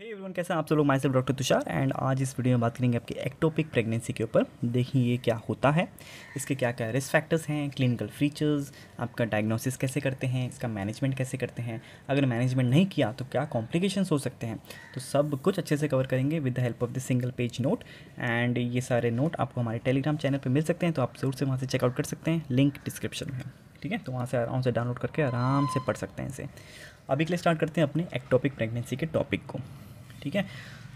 hey everyone कैसे आप सब लोग myself doctor Tushar and आज इस वीडियो में बात करेंगे आपकी एक्टोपिक प्रेगनेंसी के ऊपर देखिए ये क्या होता है इसके क्या क्या रिस्क फैक्टर्स हैं क्लिनिकल फीचर्स आपका डायग्नोसिस कैसे करते हैं इसका मैनेजमेंट कैसे करते हैं अगर मैनेजमेंट नहीं किया तो क्या कॉम्प्लिकेशन हो सकते हैं तो सब कुछ अच्छे से कवर करेंगे with the help of the single page note and ये सारे नोट आपको हमारे टेलीग्राम चैनल पर मिल सकते हैं तो आप ज़रूर से वहाँ से चेकआउट कर सकते हैं लिंक डिस्क्रिप्शन में ठीक है तो वहाँ से आराम से डाउनलोड करके आराम से पढ़ सकते हैं इसे अभी के लिए स्टार्ट करते हैं अपने एक्टॉपिक प्रेगनेंसी के टॉपिक को ठीक है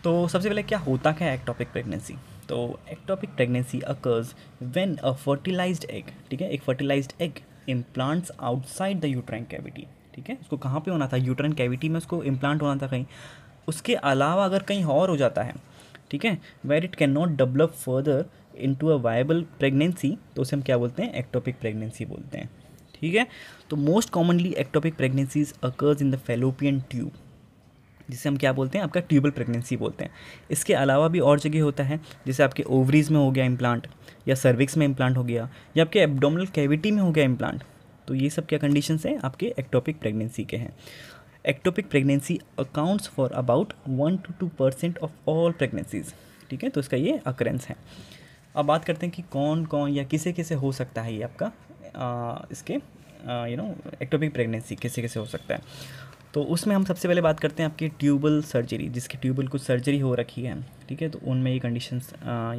तो सबसे पहले क्या होता क्या है एक्टॉपिक प्रेगनेंसी तो ectopic pregnancy occurs when a fertilised egg ठीक है एक fertilised egg implants outside the uterine cavity ठीक है उसको कहाँ पे होना था यूट्राइन कैविटी में उसको इम्प्लांट होना था कहीं उसके अलावा अगर कहीं और हो जाता है ठीक है where it can not develop further into a viable pregnancy तो उसे हम क्या बोलते हैं एक्टोपिक प्रेगनेंसी बोलते हैं ठीक है तो most commonly ectopic pregnancies occurs in the fallopian tube जिसे हम क्या बोलते हैं आपका ट्यूबल प्रेगनेंसी बोलते हैं इसके अलावा भी और जगह होता है जैसे आपके ओवरीज में हो गया इम्प्लांट या सर्विक्स में इम्प्लांट हो गया या आपके एबडोमल कैविटी में हो गया इम्प्लांट तो ये सब क्या कंडीशन हैं आपके एक्टोपिक प्रेगनेंसी के हैं ectopic pregnancy accounts for about one two two percent of all pregnancies ठीक है तो इसका ये अक्रेंस है अब बात करते हैं कि कौन कौन या किसे किसे हो सकता है ये आपका आ, इसके यू नो एक्टोपिक प्रेगनेंसी कैसे कैसे हो सकता है तो उसमें हम सबसे पहले बात करते हैं आपकी ट्यूबल सर्जरी जिसकी ट्यूबल कुछ सर्जरी हो रखी है ठीक है तो उनमें ये condition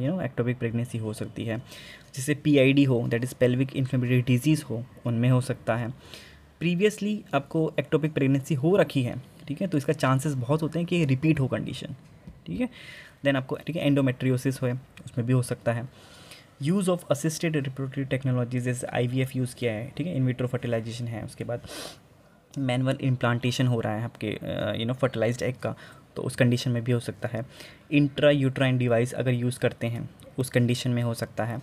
you know ectopic pregnancy हो सकती है जैसे पीआईडी हो that is pelvic inflammatory disease हो उनमें हो सकता है प्रीवियसली आपको एक्टोपिक प्रेगनेंसी हो रखी है ठीक है तो इसका चांसेस बहुत होते हैं कि रिपीट हो कंडीशन ठीक है देन आपको ठीक है एंडोमेट्रियोसिस हो उसमें भी हो सकता है use of assisted reproductive technologies जैसे आई यूज़ किया है ठीक है इन्विट्रो फर्टिलाइजेशन है उसके बाद मैनुअल इम्प्लांटेशन हो रहा है आपके यू नो फर्टिलाइज एग का तो उस कंडीशन में भी हो सकता है इंट्रा यूट्राइन डिवाइस अगर यूज़ करते हैं उस कंडीशन में हो सकता है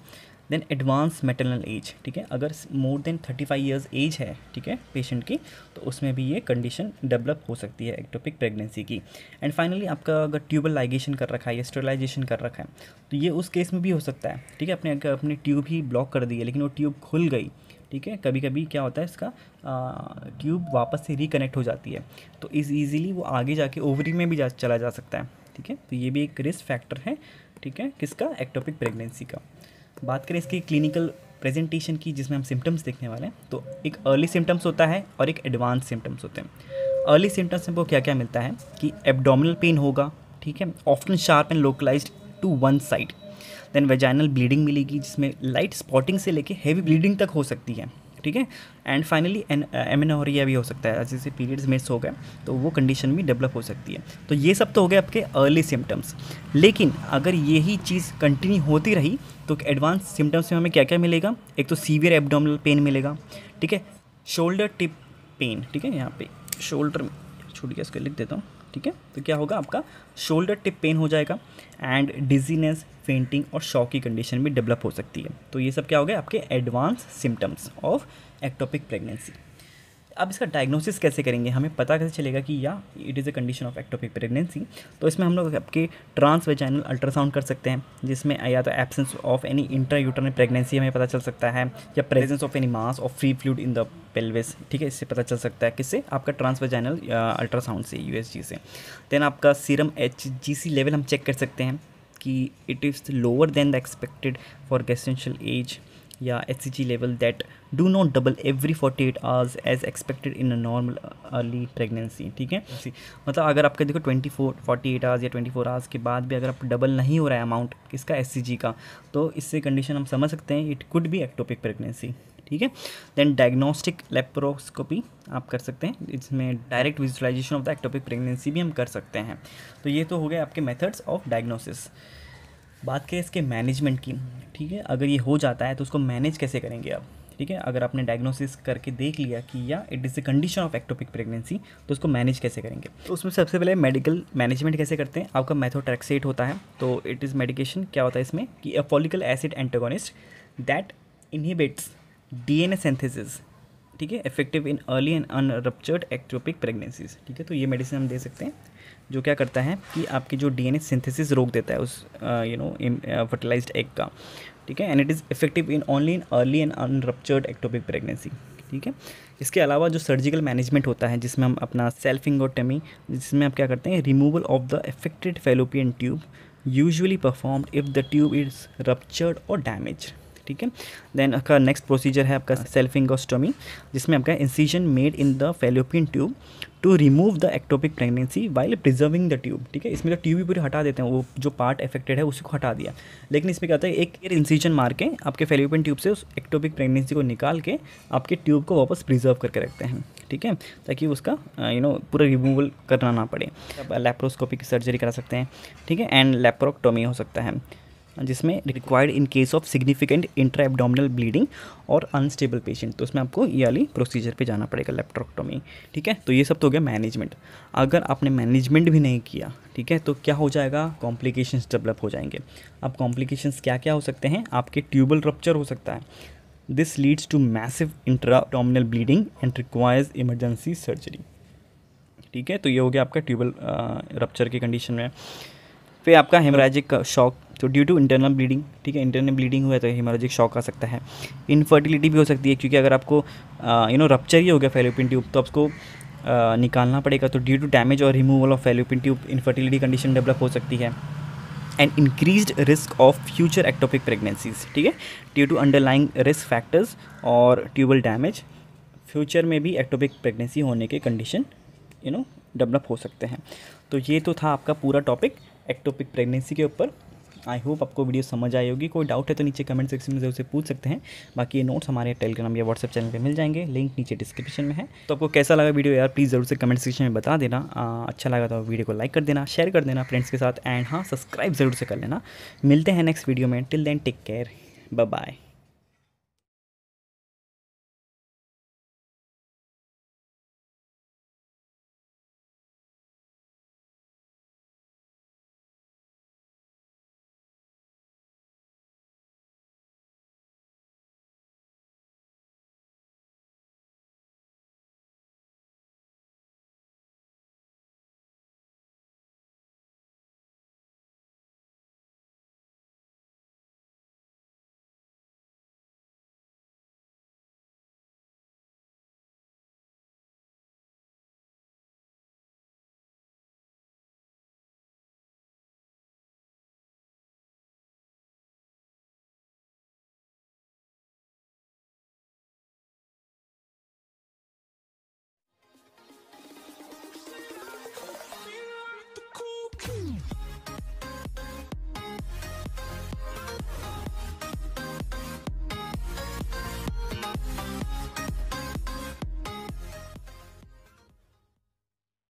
देन एडवांस मेटरनल एज ठीक है अगर more than thirty five years age है ठीक है पेशेंट की तो उसमें भी ये कंडीशन डेवलप हो सकती है एक्टोपिक प्रेगनेंसी की एंड फाइनली आपका अगर ट्यूबल लाइगेशन कर रखा है या स्टोलाइजेशन कर रखा है तो ये उस केस में भी हो सकता है ठीक है अपने अगर अपने ट्यूब ही ब्लॉक कर दी है लेकिन वो ट्यूब खुल गई ठीक है कभी कभी क्या होता है इसका ट्यूब वापस से रिकनेक्ट हो जाती है तो इस ईज़िली वो आगे जाके ओवरी में भी जा चला जा सकता है ठीक है तो ये भी एक रिस्क फैक्टर है ठीक है किसका एक्टोपिक प्रेगनेंसी का बात करें इसकी क्लिनिकल प्रेजेंटेशन की जिसमें हम सिम्टम्स देखने वाले हैं तो एक अर्ली सिम्टम्स होता है और एक एडवांस सिम्टम्स होते हैं अर्ली सिम्टम्स में हमको क्या क्या मिलता है कि एबडोमिनल पेन होगा ठीक है often sharp and localise to one side then vaginal bleeding मिलेगी जिसमें लाइट स्पॉटिंग से लेके हैवी ब्लीडिंग तक हो सकती है ठीक है एंड फाइनली एमेनोरिया भी हो सकता है जैसे पीरियड्स मिस हो गए तो वो कंडीशन भी डेवलप हो सकती है तो ये सब तो हो गए आपके अर्ली सिम्टम्स लेकिन अगर यही चीज़ कंटिन्यू होती रही तो एडवांस सिम्टम्स में हमें क्या क्या मिलेगा एक तो सीवियर एबडोमल पेन मिलेगा ठीक है शोल्डर टिप पेन ठीक है यहाँ पे शोल्डर में छूट गया इसको लिख देता हूँ ठीक है तो क्या होगा आपका शोल्डर टिप पेन हो जाएगा एंड डिजीनेस फेंटिंग और शॉक की कंडीशन भी डेवलप हो सकती है तो ये सब क्या हो गया आपके advance symptoms of ectopic pregnancy अब इसका डायग्नोसिस कैसे करेंगे हमें पता कैसे चलेगा कि या it is a condition of ectopic pregnancy तो इसमें हम लोग आपके ट्रांस वेजाइनल अल्ट्रासाउंड कर सकते हैं जिसमें या तो absence of any intra uterine pregnancy हमें पता चल सकता है या presence of any mass of free fluid in the pelvis ठीक है इससे पता चल सकता है किससे आपका ट्रांस वेजाइनल अल्ट्रासाउंड से यू से देन आपका सीरम एच लेवल हम चेक कर सकते हैं कि it is lower than the expected for गेसेंशियल एज या H level that do not double every forty eight hours as expected in a normal early pregnancy ठीक है मतलब अगर आपका देखो twenty four forty eight hours या ट्वेंटी फोर आवर्स के बाद भी अगर आप डबल नहीं हो रहा है अमाउंट किसका एस का तो इससे कंडीशन हम समझ सकते हैं इट कुड भी एक्टोपिक प्रेगनेंसी ठीक है देन डायग्नोस्टिक लेप्रोस्कोपी आप कर सकते हैं इसमें direct visualisation of the ectopic pregnancy भी हम कर सकते हैं तो ये तो हो गए आपके मेथड्स ऑफ डायग्नोसिस बात करें इसके मैनेजमेंट की ठीक है अगर ये हो जाता है तो उसको मैनेज कैसे करेंगे आप ठीक है अगर आपने डायग्नोसिस करके देख लिया कि या it is a condition of ectopic pregnancy तो उसको मैनेज कैसे करेंगे तो उसमें सबसे पहले मेडिकल मैनेजमेंट कैसे करते हैं आपका मैथोट्रैक्सेट होता है तो इट इज़ मेडिकेशन क्या होता है इसमें कि a follicle acid antagonist that inhibits D N A synthesis ठीक है effective in early and unruptured ectopic pregnancies ठीक है तो ये मेडिसिन हम दे सकते हैं जो क्या करता है कि आपकी जो डीएनए सिंथेसिस रोक देता है उस यू नो फर्टिलाइज एग का ठीक है and it is effective in only in early and unruptured ectopic pregnancy ठीक है इसके अलावा जो सर्जिकल मैनेजमेंट होता है जिसमें हम अपना सेल्फिंग और टेमी जिसमें आप क्या करते हैं removal of the affected fallopian tube usually performed if the tube is ruptured और डैमेज ठीक है देन आपका नेक्स्ट प्रोसीजर है आपका सेल्फिंगोस्टोमी जिसमें आपका incision made in the fallopian tube to remove the ectopic pregnancy while preserving the tube ठीक है इसमें तो ट्यूब भी पूरी हटा देते हैं वो जो पार्ट अफेक्टेड है उसी को हटा दिया लेकिन इसमें क्या होता है एक इंसीजन मार के आपके फेलोपियन ट्यूब से उस एक्टोपिक प्रेगनेंसी को निकाल के आपके ट्यूब को वापस प्रिजर्व करके रखते हैं ठीक है ताकि उसका यू नो पूरा रिमूवल करना ना पड़े आप लेप्रोस्कोपिक सर्जरी करा सकते हैं ठीक है एंड लेप्रोक्टोमी हो सकता है जिसमें required in case of significant intra abdominal bleeding और अनस्टेबल पेशेंट तो उसमें आपको ये वाली प्रोसीजर पे जाना पड़ेगा लेप्ट्रोक्टोमी ठीक है तो ये सब तो हो गया मैनेजमेंट अगर आपने मैनेजमेंट भी नहीं किया ठीक है तो क्या हो जाएगा कॉम्प्लिकेशंस डेवलप हो जाएंगे अब कॉम्प्लिकेशंस क्या क्या हो सकते हैं आपके ट्यूबल रप्चर हो सकता है this leads to massive intra abdominal bleeding and requires emergency surgery ठीक है तो ये हो गया आपका ट्यूबल रप्चर की कंडीशन में पे आपका हेमराजिक शॉक तो ड्यू टू इंटरनल ब्लीडिंग ठीक है इंटरनल ब्लीडिंग हुआ है तो हेमराजिक शॉक आ सकता है इनफर्टिलिटी भी हो सकती है क्योंकि अगर आपको यू नो रपच्चर ही हो गया फेलोपिन ट्यूब तो आपको आ, निकालना पड़ेगा तो ड्यू टू डैमेज और removal of fallopian tube infertility condition develop हो सकती है and increase risk of future ectopic pregnancies ठीक है due to underlying risk factors और ट्यूबल डैमेज फ्यूचर में भी एक्टोपिक प्रेगनेंसी होने के कंडीशन यू नो डेवलप हो सकते हैं तो ये तो था आपका पूरा टॉपिक एक्टोपिक प्रेगनेंसी के ऊपर आई होप आपको वीडियो समझ आई होगी कोई डाउट है तो नीचे कमेंट सेक्शन में जरूर पूछ सकते हैं बाकी ये नोट्स हमारे टेलीग्राम या व्हाट्सएप चैनल पे मिल जाएंगे लिंक नीचे डिस्क्रिप्शन में है तो आपको कैसा लगा वीडियो यार प्लीज़ जरूर से कमेंट सेक्शन में बता देना आ, अच्छा लगा तो वीडियो को लाइक कर देना शेयर कर देना फ्रेंड्स के साथ एंड हाँ सब्सक्राइब जरूर से कर लेना मिलते हैं नेक्स्ट वीडियो में till then take care bye